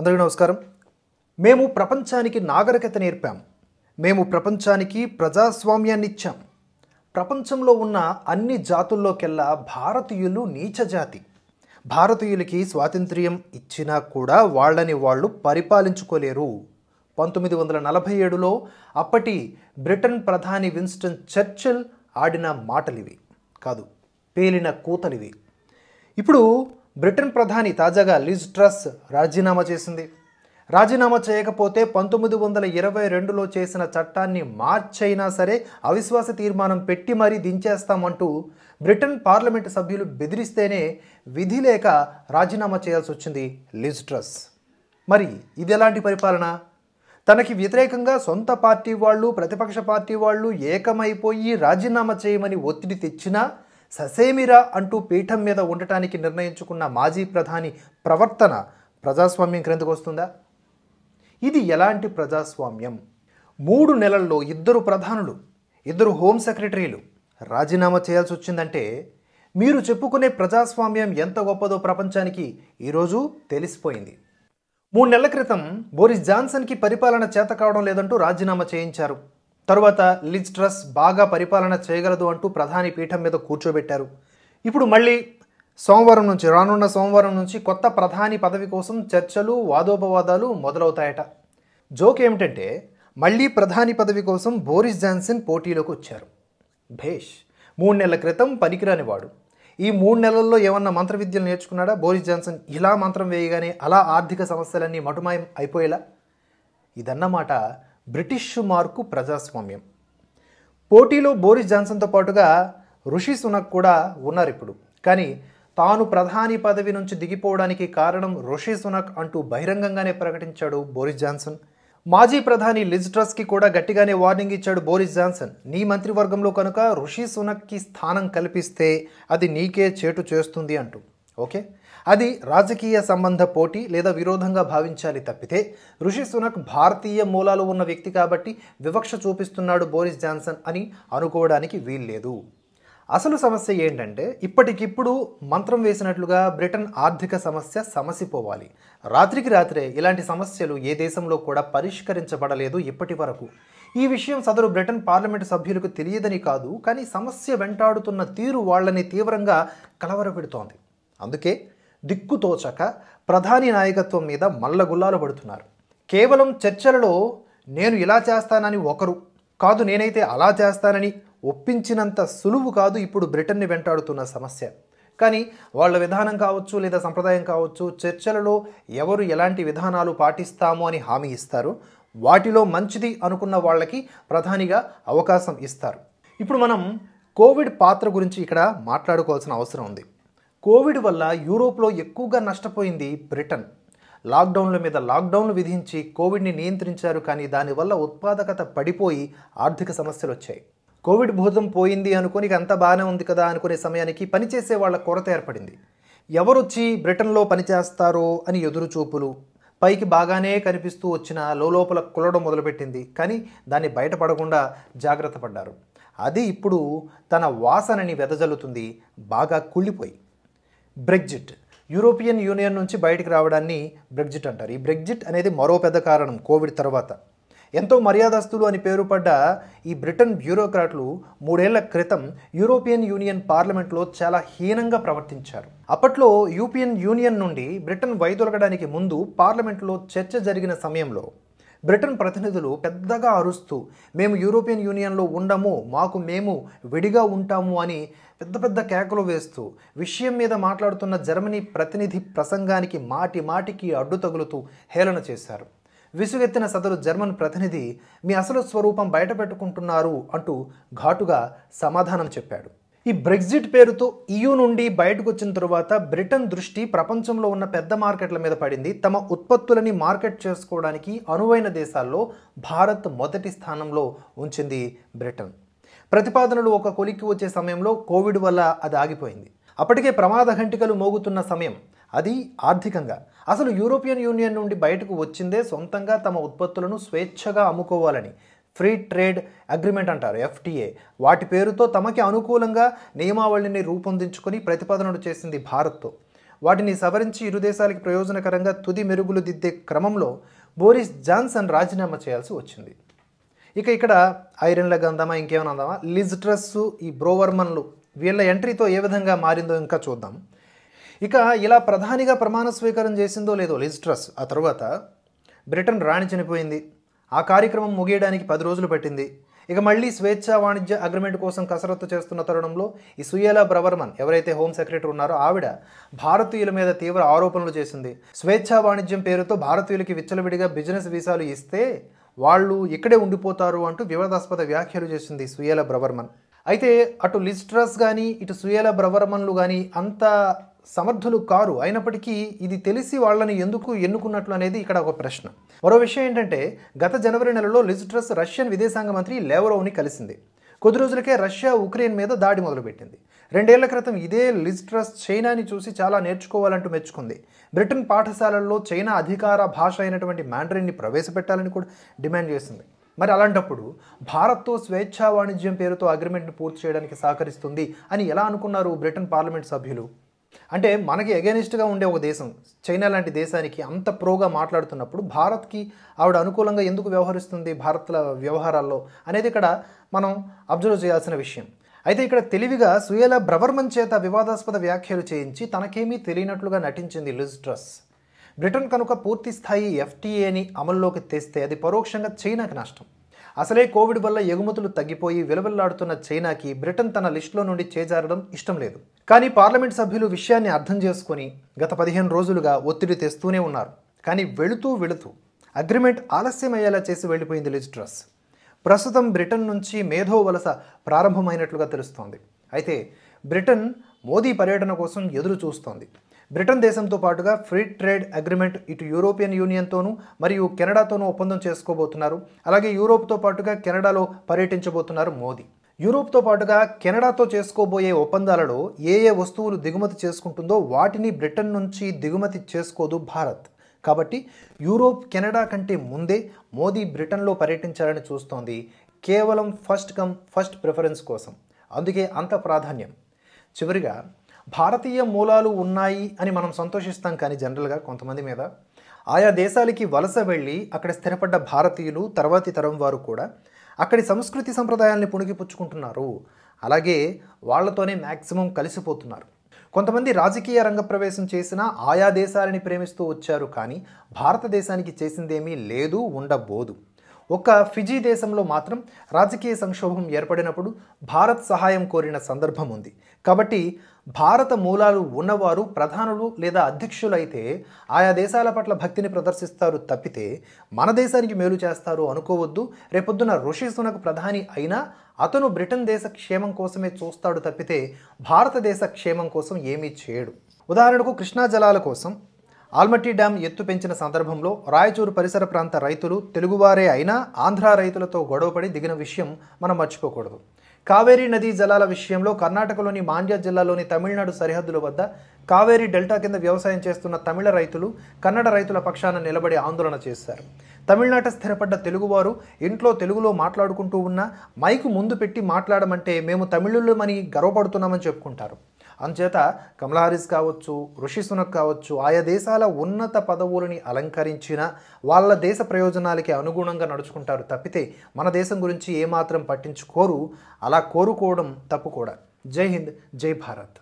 అందరికీ నమస్కారం మేము ప్రపంచానికి నాగరికత నేర్పాం మేము ప్రపంచానికి ప్రజాస్వామ్యాన్ని ఇచ్చాం ప్రపంచంలో ఉన్న అన్ని జాతుల్లోకెల్లా భారతీయులు నీచ జాతి భారతీయులకి స్వాతంత్ర్యం ఇచ్చినా కూడా వాళ్ళని వాళ్ళు పరిపాలించుకోలేరు పంతొమ్మిది వందల నలభై ఏడులో అప్పటి బ్రిటన్ ప్రధాని విన్స్టన్ చర్చిల్ ఆడిన మాటలివి కాదు పేలిన కూతలివి ఇప్పుడు బ్రిటన్ ప్రధాని తాజాగా లిజ్ ట్రస్ రాజీనామా చేసింది రాజీనామా చేయకపోతే పంతొమ్మిది వందల ఇరవై రెండులో చేసిన చట్టాన్ని మార్చైనా సరే అవిశ్వాస తీర్మానం పెట్టి మరీ దించేస్తామంటూ బ్రిటన్ పార్లమెంటు సభ్యులు బెదిరిస్తేనే విధి లేక రాజీనామా చేయాల్సి వచ్చింది లిజ్ ట్రస్ మరి ఇది ఎలాంటి పరిపాలన తనకి వ్యతిరేకంగా సొంత పార్టీ వాళ్ళు ప్రతిపక్ష పార్టీ వాళ్ళు ఏకమైపోయి రాజీనామా చేయమని ఒత్తిడి తెచ్చినా ససేమిరా అంటూ పీఠం మీద ఉండటానికి నిర్ణయించుకున్న మాజీ ప్రధాని ప్రవర్తన ప్రజాస్వామ్యం క్రిందకు వస్తుందా ఇది ఎలాంటి ప్రజాస్వామ్యం మూడు నెలల్లో ఇద్దరు ప్రధానులు ఇద్దరు హోమ్ సెక్రటరీలు రాజీనామా చేయాల్సి వచ్చిందంటే మీరు చెప్పుకునే ప్రజాస్వామ్యం ఎంత గొప్పదో ప్రపంచానికి ఈరోజు తెలిసిపోయింది మూడు నెలల క్రితం బోరిస్ జాన్సన్కి పరిపాలన చేత కావడం లేదంటూ రాజీనామా చేయించారు తరువాత లిజ్ ట్రస్ బాగా పరిపాలన చేయగలదు అంటూ ప్రధాని పీఠం మీద కూర్చోబెట్టారు ఇప్పుడు మళ్ళీ సోమవారం నుంచి రానున్న సోమవారం నుంచి కొత్త ప్రధాని పదవి కోసం చర్చలు వాదోపవాదాలు మొదలవుతాయట జోక్ ఏమిటంటే మళ్ళీ ప్రధాని పదవి కోసం బోరిస్ జాన్సన్ పోటీలోకి వచ్చారు భేష్ మూడు నెలల క్రితం పనికిరానివాడు ఈ మూడు నెలల్లో ఏమన్నా మంత్ర విద్యలు నేర్చుకున్నాడా బోరిస్ జాన్సన్ ఇలా మంత్రం వేయగానే అలా ఆర్థిక సమస్యలన్నీ మటుమాయం అయిపోయేలా ఇదన్నమాట బ్రిటిష్ మార్కు ప్రజాస్వామ్యం పోటీలో బోరిస్ జాన్సన్తో పాటుగా ఋషి సునక్ కూడా ఉన్నారు ఇప్పుడు కానీ తాను ప్రధాని పదవి నుంచి దిగిపోవడానికి కారణం ఋషి సునక్ అంటూ బహిరంగంగానే ప్రకటించాడు బోరిస్ జాన్సన్ మాజీ ప్రధాని లిజ్ ట్రస్కి కూడా గట్టిగానే వార్నింగ్ ఇచ్చాడు బోరిస్ జాన్సన్ నీ మంత్రివర్గంలో కనుక ఋషి సునక్కి స్థానం కల్పిస్తే అది నీకే చేటు చేస్తుంది అంటూ ఓకే అది రాజకీయ సంబంధ పోటీ లేదా విరోధంగా భావించాలి తప్పితే ఋషి సునక్ భారతీయ మూలాలు ఉన్న వ్యక్తి కాబట్టి వివక్ష చూపిస్తున్నాడు బోరిస్ జాన్సన్ అని అనుకోవడానికి వీల్లేదు అసలు సమస్య ఏంటంటే ఇప్పటికిప్పుడు మంత్రం వేసినట్లుగా బ్రిటన్ ఆర్థిక సమస్య సమసిపోవాలి రాత్రికి రాత్రే ఇలాంటి సమస్యలు ఏ దేశంలో కూడా పరిష్కరించబడలేదు ఇప్పటి వరకు ఈ విషయం సదరు బ్రిటన్ పార్లమెంటు సభ్యులకు తెలియదని కాదు కానీ సమస్య వెంటాడుతున్న తీరు వాళ్ళని తీవ్రంగా కలవరపెడుతోంది అందుకే దిక్కుతోచక ప్రధాని నాయకత్వం మీద మల్లగుల్లాలు పడుతున్నారు కేవలం చర్చలలో నేను ఇలా చేస్తానని ఒకరు కాదు నేనైతే అలా చేస్తానని ఒప్పించినంత సులువు కాదు ఇప్పుడు బ్రిటన్ని వెంటాడుతున్న సమస్య కానీ వాళ్ళ విధానం కావచ్చు లేదా సంప్రదాయం కావచ్చు చర్చలలో ఎవరు ఎలాంటి విధానాలు పాటిస్తాము అని హామీ ఇస్తారు వాటిలో మంచిది అనుకున్న వాళ్ళకి ప్రధానిగా అవకాశం ఇస్తారు ఇప్పుడు మనం కోవిడ్ పాత్ర గురించి ఇక్కడ మాట్లాడుకోవాల్సిన అవసరం ఉంది కోవిడ్ వల్ల యూరోప్లో ఎక్కువగా నష్టపోయింది బ్రిటన్ లాక్డౌన్ల మీద లాక్డౌన్లు విధించి కోవిడ్ని నియంత్రించారు కానీ దానివల్ల ఉత్పాదకత పడిపోయి ఆర్థిక సమస్యలు వచ్చాయి కోవిడ్ భూతం పోయింది అనుకుని అంత బాగానే ఉంది కదా అనుకునే సమయానికి పనిచేసే వాళ్ళ కొరత ఏర్పడింది ఎవరొచ్చి బ్రిటన్లో పనిచేస్తారో అని ఎదురుచూపులు పైకి బాగానే కనిపిస్తూ వచ్చిన లోపల కులడం మొదలుపెట్టింది కానీ దాన్ని బయటపడకుండా జాగ్రత్త పడ్డారు అది ఇప్పుడు తన వాసనని వెదజల్లుతుంది బాగా కుళ్ళిపోయి బ్రెగ్జిట్ యూరోపియన్ యూనియన్ నుంచి బయటికి రావడాన్ని బ్రెగ్జిట్ అంటారు ఈ బ్రెగ్జిట్ అనేది మరో పెద్ద కారణం కోవిడ్ తర్వాత ఎంతో మర్యాదస్తులు అని పేరు పడ్డ ఈ బ్రిటన్ బ్యూరోక్రాట్లు మూడేళ్ల క్రితం యూరోపియన్ యూనియన్ పార్లమెంట్లో చాలా హీనంగా ప్రవర్తించారు అప్పట్లో యూపియన్ యూనియన్ నుండి బ్రిటన్ వైదొలగడానికి ముందు పార్లమెంట్లో చర్చ జరిగిన సమయంలో బ్రిటన్ ప్రతినిధులు పెద్దగా అరుస్తూ మేము యూరోపియన్ యూనియన్లో ఉండము మాకు మేము విడిగా ఉంటాము అని పెద్ద పెద్ద కేకలు వేస్తూ విషయం మీద మాట్లాడుతున్న జర్మనీ ప్రతినిధి ప్రసంగానికి మాటి మాటికి అడ్డు తగులుతూ హేళన చేశారు విసుగెత్తిన సదరు జర్మన్ ప్రతినిధి మీ అసలు స్వరూపం బయటపెట్టుకుంటున్నారు అంటూ ఘాటుగా సమాధానం చెప్పాడు ఈ బ్రెగ్జిట్ పేరుతో ఈయూ e నుండి బయటకు వచ్చిన తరువాత బ్రిటన్ దృష్టి ప్రపంచంలో ఉన్న పెద్ద మార్కెట్ల మీద పడింది తమ ఉత్పత్తులని మార్కెట్ చేసుకోవడానికి అనువైన దేశాల్లో భారత్ మొదటి స్థానంలో ఉంచింది బ్రిటన్ ప్రతిపాదనలు ఒక కొలిక్కి వచ్చే సమయంలో కోవిడ్ వల్ల అది ఆగిపోయింది అప్పటికే ప్రమాద ఘంటికలు మోగుతున్న సమయం అది ఆర్థికంగా అసలు యూరోపియన్ యూనియన్ నుండి బయటకు వచ్చిందే సొంతంగా తమ ఉత్పత్తులను స్వేచ్ఛగా అమ్ముకోవాలని ఫ్రీ ట్రేడ్ అగ్రిమెంట్ అంటారు ఎఫ్టీఏ వాటి పేరుతో తమకి అనుకూలంగా నియమావళిని రూపొందించుకొని ప్రతిపాదనలు చేసింది భారత్తో వాటిని సవరించి ఇరు దేశాలకి ప్రయోజనకరంగా తుది మెరుగులు దిద్దే క్రమంలో బోరిస్ జాన్సన్ రాజీనామా చేయాల్సి వచ్చింది ఇక ఇక్కడ ఐరన్ల గంధమా ఇంకేమైనా అందామా లిజ్ట్రస్ ఈ బ్రోవర్మన్లు వీళ్ళ ఎంట్రీతో ఏ విధంగా మారిందో ఇంకా చూద్దాం ఇక ఇలా ప్రధానిగా ప్రమాణ స్వీకారం చేసిందో లేదో లిజ్ట్రస్ ఆ తర్వాత బ్రిటన్ రాణి చనిపోయింది ఆ కార్యక్రమం ముగియడానికి పది రోజులు పట్టింది ఇక మళ్ళీ స్వేచ్ఛ వాణిజ్య అగ్రిమెంట్ కోసం కసరత్తు చేస్తున్న తరుణంలో ఈ సుయేలా బ్రవర్మన్ ఎవరైతే హోమ్ సెక్రటరీ ఉన్నారో ఆవిడ భారతీయుల మీద తీవ్ర ఆరోపణలు చేసింది స్వేచ్ఛ వాణిజ్యం పేరుతో భారతీయులకి విచ్చలవిడిగా బిజినెస్ వీసాలు ఇస్తే వాళ్ళు ఇక్కడే ఉండిపోతారు అంటూ వివాదాస్పద వ్యాఖ్యలు చేసింది సుయేలా బ్రవర్మన్ అయితే అటు లిస్ట్రస్ కానీ ఇటు సుయేలా బ్రవర్మన్లు కానీ అంత సమర్థులు కారు అయినప్పటికీ ఇది తెలిసి వాళ్ళని ఎందుకు ఎన్నుకున్నట్లు అనేది ఇక్కడ ఒక ప్రశ్న మరో విషయం ఏంటంటే గత జనవరి నెలలో లిజిట్రస్ రష్యన్ విదేశాంగ మంత్రి లేవరోవ్ని కలిసింది కొద్ది రోజులకే రష్యా ఉక్రెయిన్ మీద దాడి మొదలుపెట్టింది రెండేళ్ల క్రితం ఇదే లిజిట్రస్ చైనాని చూసి చాలా నేర్చుకోవాలంటూ మెచ్చుకుంది బ్రిటన్ పాఠశాలల్లో చైనా అధికార భాష అయినటువంటి మ్యాండ్రిన్ని ప్రవేశపెట్టాలని కూడా డిమాండ్ చేసింది మరి అలాంటప్పుడు భారత్తో స్వేచ్ఛా వాణిజ్యం పేరుతో అగ్రిమెంట్ని పూర్తి చేయడానికి సహకరిస్తుంది అని ఎలా అనుకున్నారు బ్రిటన్ పార్లమెంట్ సభ్యులు అంటే మనకి అగెనిస్ట్గా ఉండే ఒక దేశం చైనా లాంటి దేశానికి అంత ప్రోగా మాట్లాడుతున్నప్పుడు భారత్కి ఆవిడ అనుకూలంగా ఎందుకు వ్యవహరిస్తుంది భారత్ల వ్యవహారాల్లో అనేది ఇక్కడ మనం అబ్జర్వ్ చేయాల్సిన విషయం అయితే ఇక్కడ తెలివిగా సుయేల బ్రవర్మన్ చేత వివాదాస్పద వ్యాఖ్యలు చేయించి తనకేమీ తెలియనట్లుగా నటించింది లిజ్ట్రస్ బ్రిటన్ కనుక పూర్తిస్థాయి ఎఫ్టీఏని అమల్లోకి తెస్తే అది పరోక్షంగా చైనాకి నష్టం అసలే కోవిడ్ వల్ల ఎగుమతులు తగ్గిపోయి విలవిల్లాడుతున్న చైనాకి బ్రిటన్ తన లిస్టులో నుండి చేజారడం ఇష్టం లేదు కానీ పార్లమెంట్ సభ్యులు విషయాన్ని అర్థం చేసుకుని గత పదిహేను రోజులుగా ఒత్తిడి తెస్తూనే ఉన్నారు కానీ వెళుతూ వెళుతూ అగ్రిమెంట్ ఆలస్యమయ్యేలా చేసి వెళ్ళిపోయింది లిస్ట్ ట్రస్ ప్రస్తుతం బ్రిటన్ నుంచి మేధో వలస ప్రారంభమైనట్లుగా తెలుస్తోంది అయితే బ్రిటన్ మోదీ పర్యటన కోసం ఎదురు చూస్తోంది బ్రిటన్ దేశంతో పాటుగా ఫ్రీ ట్రేడ్ అగ్రిమెంట్ ఇటు యూరోపియన్ యూనియన్తోనూ మరియు కెనడాతోనూ ఒప్పందం చేసుకోబోతున్నారు అలాగే యూరోప్తో పాటుగా కెనడాలో పర్యటించబోతున్నారు మోదీ యూరోప్తో పాటుగా కెనడాతో చేసుకోబోయే ఒప్పందాలలో ఏ ఏ వస్తువులు దిగుమతి చేసుకుంటుందో వాటిని బ్రిటన్ నుంచి దిగుమతి చేసుకోదు భారత్ కాబట్టి యూరోప్ కెనడా కంటే ముందే మోదీ బ్రిటన్లో పర్యటించాలని చూస్తోంది కేవలం ఫస్ట్ కమ్ ఫస్ట్ ప్రిఫరెన్స్ కోసం అందుకే అంత ప్రాధాన్యం చివరిగా భారతీయ మూలాలు ఉన్నాయి అని మనం సంతోషిస్తాం కానీ జనరల్గా కొంతమంది మీద ఆయా దేశాలకి వలస వెళ్ళి అక్కడ స్థిరపడ్డ భారతీయులు తర్వాతి తరం వారు కూడా అక్కడి సంస్కృతి సంప్రదాయాల్ని పుణిగిపుచ్చుకుంటున్నారు అలాగే వాళ్లతోనే మ్యాక్సిమం కలిసిపోతున్నారు కొంతమంది రాజకీయ రంగ ప్రవేశం చేసిన ఆయా దేశాలని ప్రేమిస్తూ వచ్చారు కానీ భారతదేశానికి చేసిందేమీ లేదు ఉండబోదు ఒక్క ఫిజీ దేశంలో మాత్రం రాజకీయ సంక్షోభం ఏర్పడినప్పుడు భారత్ సహాయం కోరిన సందర్భం ఉంది కాబట్టి భారత మూలాలు ఉన్నవారు ప్రధానులు లేదా అధ్యక్షులైతే ఆయా దేశాల పట్ల భక్తిని ప్రదర్శిస్తారు తప్పితే మన దేశానికి మేలు చేస్తారు అనుకోవద్దు రేపొద్దున ఋషి సునక్ ప్రధాని అయినా అతను బ్రిటన్ దేశ క్షేమం కోసమే చూస్తాడు తప్పితే భారతదేశ క్షేమం కోసం ఏమీ చేయడు ఉదాహరణకు కృష్ణా జలాల కోసం ఆల్మట్టి డ్యాం ఎత్తు పెంచిన సందర్భంలో రాయచూరు పరిసర ప్రాంత రైతులు తెలుగువారే అయినా ఆంధ్ర రైతులతో గొడవపడి దిగిన విషయం మనం మర్చిపోకూడదు కావేరీ నదీ జలాల విషయంలో కర్ణాటకలోని మాండ్య జిల్లాలోని తమిళనాడు సరిహద్దుల వద్ద కావేరీ డెల్టా కింద వ్యవసాయం చేస్తున్న తమిళ రైతులు కన్నడ రైతుల పక్షాన నిలబడి ఆందోళన చేశారు తమిళనాట స్థిరపడ్డ తెలుగువారు ఇంట్లో తెలుగులో మాట్లాడుకుంటూ ఉన్న మైకు ముందు పెట్టి మాట్లాడమంటే మేము తమిళులమని గర్వపడుతున్నామని చెప్పుకుంటారు అంచేత కమలహారిస్ కావచ్చు ఋషి సునక్ కావచ్చు ఆయా దేశాల ఉన్నత పదవులని అలంకరించిన వాళ్ళ దేశ ప్రయోజనాలకి అనుగుణంగా నడుచుకుంటారు తప్పితే మన దేశం గురించి ఏమాత్రం పట్టించుకోరు అలా కోరుకోవడం తప్పు కూడా జై హింద్ జై భారత్